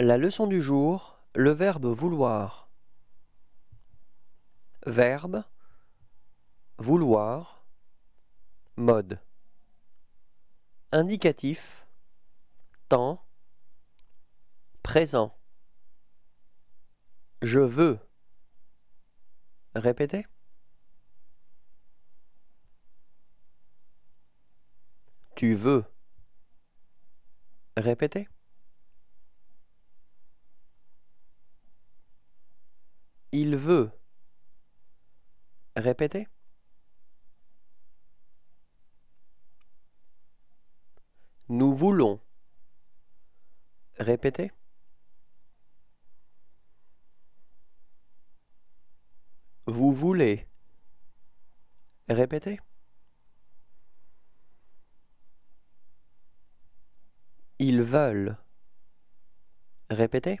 La leçon du jour, le verbe vouloir. Verbe, vouloir, mode. Indicatif, temps, présent. Je veux. Répéter. Tu veux. Répéter. Il veut. Répétez. Nous voulons. Répétez. Vous voulez. Répétez. Ils veulent. Répétez.